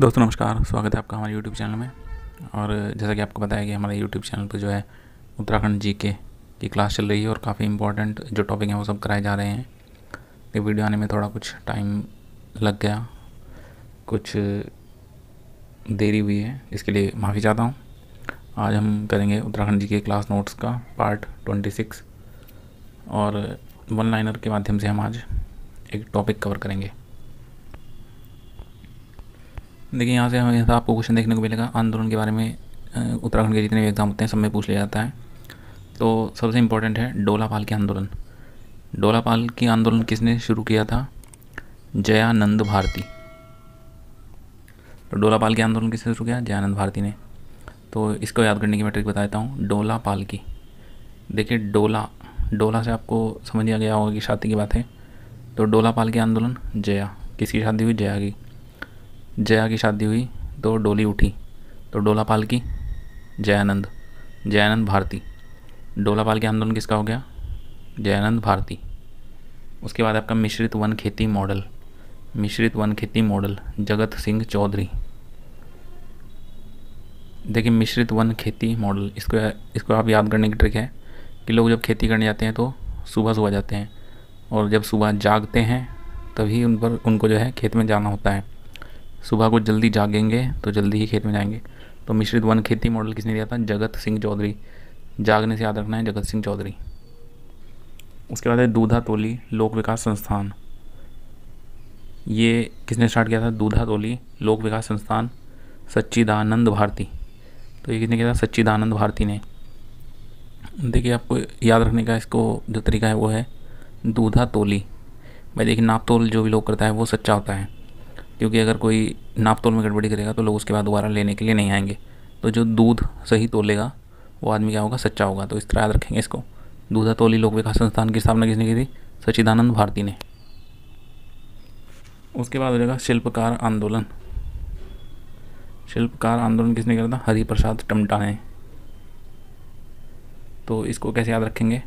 दोस्तों नमस्कार स्वागत है आपका हमारे यूट्यूब चैनल में और जैसा कि आपको बताया कि हमारे यूट्यूब चैनल पर जो है उत्तराखंड जी के की क्लास चल रही है और काफ़ी इंपॉर्टेंट जो टॉपिक हैं वो सब कराए जा रहे हैं ये वीडियो आने में थोड़ा कुछ टाइम लग गया कुछ देरी हुई है इसके लिए माफ़ी चाहता हूँ आज हम करेंगे उत्तराखंड जी के क्लास नोट्स का पार्ट ट्वेंटी सिक्स और वन लाइनर के माध्यम से हम आज एक टॉपिक कवर करेंगे देखिए यहाँ से हमें आपको क्वेश्चन देखने को मिलेगा आंदोलन के बारे में उत्तराखंड के जितने भी एग्जाम होते हैं सब में पूछ लिया जाता है तो सबसे इम्पोर्टेंट है डोलापाल के आंदोलन डोलापाल के आंदोलन किसने शुरू किया था जयानंद भारती तो डोलापाल के आंदोलन किसने शुरू किया जयानंद भारती ने तो इसको याद करने की मैं ट्रिक बता देता हूँ डोला पाल की देखिए डोला डोला से आपको समझ आ गया होगा कि शादी की बात है तो डोला पाल के आंदोलन जया किसकी शादी हुई जया की जया की शादी हुई तो डोली उठी तो डोलापाल की जयानंद जयानंद भारती डोलापाल के आंदोलन किसका हो गया जयानंद भारती उसके बाद आपका मिश्रित वन खेती मॉडल मिश्रित वन खेती मॉडल जगत सिंह चौधरी देखिए मिश्रित वन खेती मॉडल इसको इसको आप याद करने की ट्रिक है कि लोग जब खेती करने जाते हैं तो सुबह सुबह जाते हैं और जब सुबह जागते हैं तभी उन पर उनको जो है खेत में जाना होता है सुबह को जल्दी जागेंगे तो जल्दी ही खेत में जाएंगे तो मिश्रित वन खेती मॉडल किसने दिया था जगत सिंह चौधरी जागने से याद रखना है जगत सिंह चौधरी उसके बाद है दूधा तोली लोक विकास संस्थान ये किसने स्टार्ट किया था दूधा तोली लोक विकास संस्थान सच्चिदानंद भारती तो ये किसने किया था सच्चिदानंद भारती ने देखिए आपको याद रखने का इसको जो तरीका है वो है दूधा तोली भाई देखिए नाप तोल जो भी लोग करता है वो सच्चा होता है क्योंकि अगर कोई नाप तोल में गड़बड़ी करेगा तो लोग उसके बाद दोबारा लेने के लिए नहीं आएंगे तो जो दूध सही तोलेगा वो आदमी क्या होगा सच्चा होगा तो इस तरह याद रखेंगे इसको दूधा तोली लोक विकास संस्थान की स्थापना किसने की थी सचिदानंद भारती ने उसके बाद हो जाएगा शिल्पकार आंदोलन शिल्पकार आंदोलन किसने करा था हरि प्रसाद टमटा ने तो इसको कैसे याद रखेंगे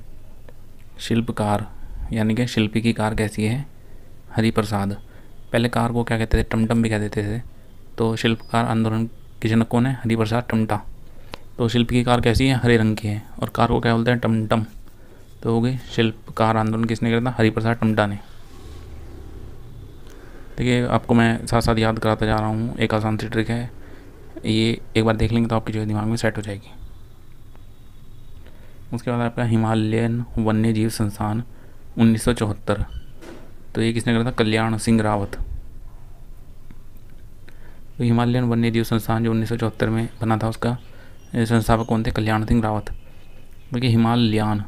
शिल्पकार यानी कि शिल्पी की कार कैसी है हरि प्रसाद पहले कार को क्या कहते थे टमटम भी कह देते थे तो शिल्पकार आंदोलन के जनक कौन है हरिप्रसाद टमटा तो शिल्प की कार कैसी है हरे रंग की है और कार को क्या बोलते हैं टमटम तो हो गई शिल्पकार आंदोलन किसने करा था हरिप्रसाद टमटा ने देखिए आपको मैं साथ साथ याद कराता जा रहा हूँ एक आसान सी ट्रिक है ये एक बार देख लेंगे तो आपके जो दिमाग में सेट हो जाएगी उसके बाद आपका हिमालयन वन्य जीव संस्थान उन्नीस तो ये किसने करा था कल्याण सिंह रावत तो हिमालयन वन्य जीव संस्थान जो उन्नीस में बना था उसका संस्थापक कौन थे कल्याण सिंह रावत बल्कि हिमालयान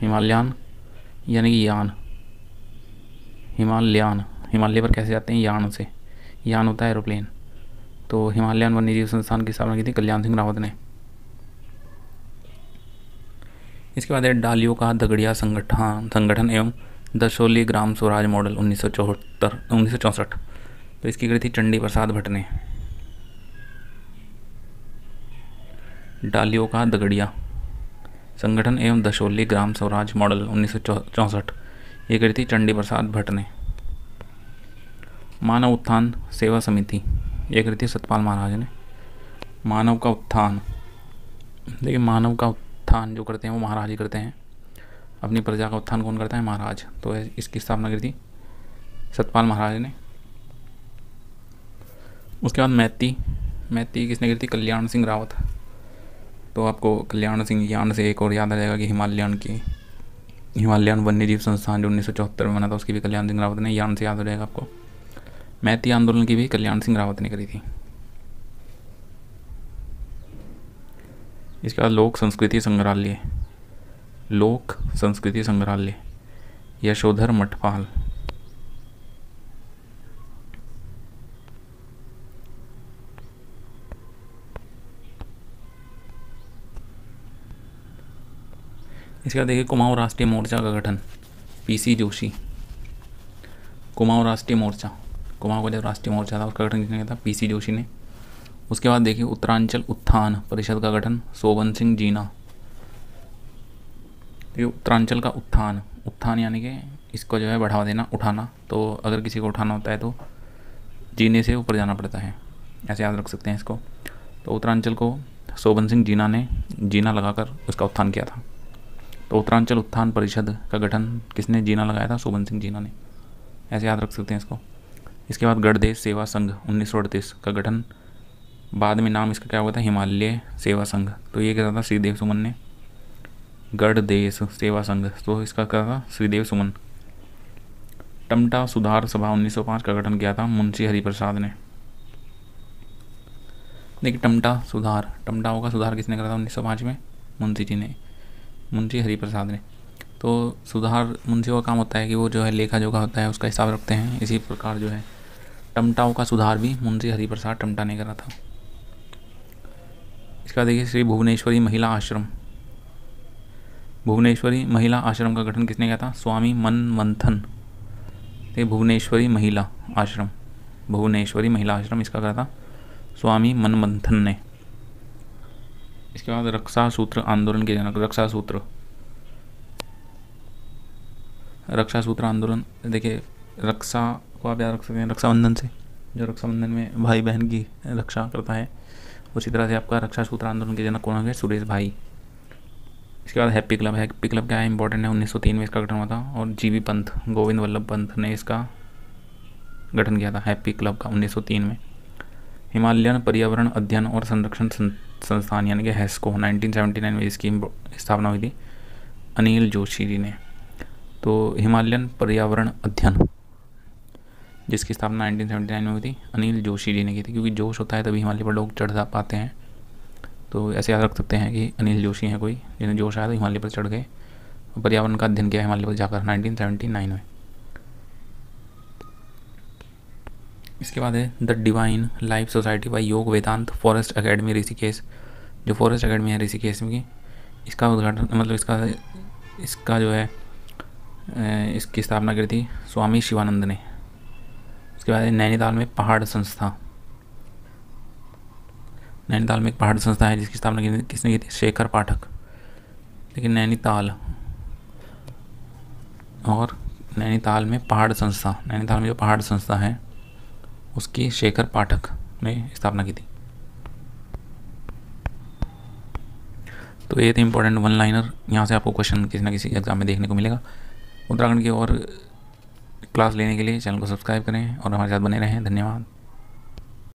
हिमालयान यानी कि यान हिमालयान हिमालय पर कैसे जाते हैं यान से यान होता है एरोप्लेन तो हिमालयन वन्य जीव संस्थान की स्थापना की थी कल्याण सिंह रावत ने इसके बाद है डालियों का दगड़िया संगठन संगठन एवं दशोली ग्राम स्वराज मॉडल उन्नीस सौ चौहत्तर उन्नीस सौ चौंसठ तो इसकी करी थी चंडी प्रसाद भट्ट ने डालियों का दगड़िया संगठन एवं दशोली ग्राम स्वराज मॉडल उन्नीस सौ चौंसठ ये करी थी चंडी प्रसाद भट्ट ने मानव उत्थान सेवा समिति ये करी थी सतपाल महाराज ने मानव का उत्थान देखिए मानव का उत्थान जो करते हैं वो महाराज ही करते हैं अपनी प्रजा का उत्थान कौन करता है महाराज तो इसकी स्थापना करी थी सतपाल महाराज ने उसके बाद मैती मैती किसने करी थी कल्याण सिंह रावत तो आपको कल्याण सिंह यान से एक और याद आ जाएगा कि हिमालयन की हिमालयन वन्यजीव संस्थान जो उन्नीस सौ चौहत्तर में बना था उसकी भी कल्याण सिंह रावत ने यान से याद हो जाएगा आपको मैती आंदोलन की भी कल्याण सिंह रावत ने करी थी इसके बाद लोक संस्कृति संग्रहालय लोक संस्कृति संग्रहालय यशोधर मठपाल इसके बाद देखिए कुमाऊं राष्ट्रीय मोर्चा का गठन पीसी जोशी कुमाऊं राष्ट्रीय मोर्चा कुमाऊं का जब राष्ट्रीय मोर्चा था उसका गठन किसने किया था पीसी जोशी ने उसके बाद देखिए उत्तरांचल उत्थान परिषद का गठन शोभन सिंह जीना ये उत्तरांचल का उत्थान उत्थान यानी कि इसको जो है बढ़ावा देना उठाना तो अगर किसी को उठाना होता है तो जीने से ऊपर जाना पड़ता है ऐसे याद रख सकते हैं इसको तो उत्तरांचल को शोभन सिंह जीना ने जीना लगाकर उसका उत्थान किया था तो उत्तरांचल उत्थान परिषद का गठन किसने जीना लगाया था शोभन सिंह जीना ने ऐसे याद रख सकते हैं इसको इसके बाद गढ़देश सेवा संघ उन्नीस का गठन बाद में नाम इसका क्या हुआ था हिमालय सेवा संघ तो ये कहता था श्रीदेव सुमन ने गढ़ देश सेवा संघ तो इसका क्या था श्रीदेव सुमन टमटा सुधार सभा 1905 का गठन किया था मुंशी हरिप्रसाद ने देखिए टमटा सुधार टमटा होगा सुधार किसने करा था 1905 में मुंशी जी ने मुंशी हरिप्रसाद ने तो सुधार मुंशी का काम होता है कि वो जो है लेखा जोखा होता है उसका हिसाब रखते हैं इसी प्रकार जो है टमटाओं का सुधार भी मुंशी हरिप्रसाद टमटा ने करा था इसका देखिए श्री भुवनेश्वरी महिला आश्रम भुवनेश्वरी महिला आश्रम का गठन किसने किया था स्वामी मन मंथन ये भुवनेश्वरी महिला आश्रम भुवनेश्वरी महिला आश्रम इसका करा था स्वामी मन मंथन ने इसके बाद रक्षा सूत्र आंदोलन के जनक रक्षा सूत्र रक्षा सूत्र आंदोलन देखिए रक्षा को आप याद रख सकते हैं रक्षाबंधन से जो रक्षाबंधन में भाई बहन की रक्षा करता है उसी तरह से आपका रक्षा सूत्र आंदोलन के जनक कौन होंगे सुरेश भाई इसके बाद हैप्पी क्लब हैप्पी क्लब क्या है इंपॉर्टेंट है 1903 में इसका गठन हुआ था और जीवी पंत गोविंद वल्लभ पंत ने इसका गठन किया था हैप्पी क्लब का 1903 में हिमालयन पर्यावरण अध्ययन और संरक्षण संस्थान यानी कि हैस्को e 1979 में इसकी स्थापना हुई थी अनिल जोशी जी ने तो हिमालयन पर्यावरण अध्ययन जिसकी स्थापना 1979 में हुई थी अनिल जोशी जी ने की थी क्योंकि जोश होता है तभी हिमालय पर लोग चढ़ जा पाते हैं तो ऐसे याद रख सकते हैं कि अनिल जोशी हैं कोई जिन्हें जोश आया तो हिमालय पर चढ़ गए पर्यावरण का अध्ययन किया हिमालय पर जाकर नाइनटीन में इसके बाद है the Divine Life Society by Yoga Vedanta forest academy Rishikesh जो फॉरेस्ट अकेडमी है ऋषिकेश में इसका उद्घाटन मतलब इसका इसका जो है इसकी स्थापना करी थी स्वामी शिवानंद ने उसके बाद नैनीताल में पहाड़ संस्था नैनीताल में एक पहाड़ी संस्था है जिसकी स्थापना किसने की थी शेखर पाठक लेकिन नैनीताल और नैनीताल में पहाड़ संस्था नैनीताल में जो पहाड़ संस्था है उसकी शेखर पाठक ने स्थापना की थी तो ये थे इंपॉर्टेंट वन लाइनर यहाँ से आपको क्वेश्चन किसी ना किसी एग्जाम में देखने को मिलेगा उत्तराखंड की और क्लास लेने के लिए चैनल को सब्सक्राइब करें और हमारे साथ बने रहें धन्यवाद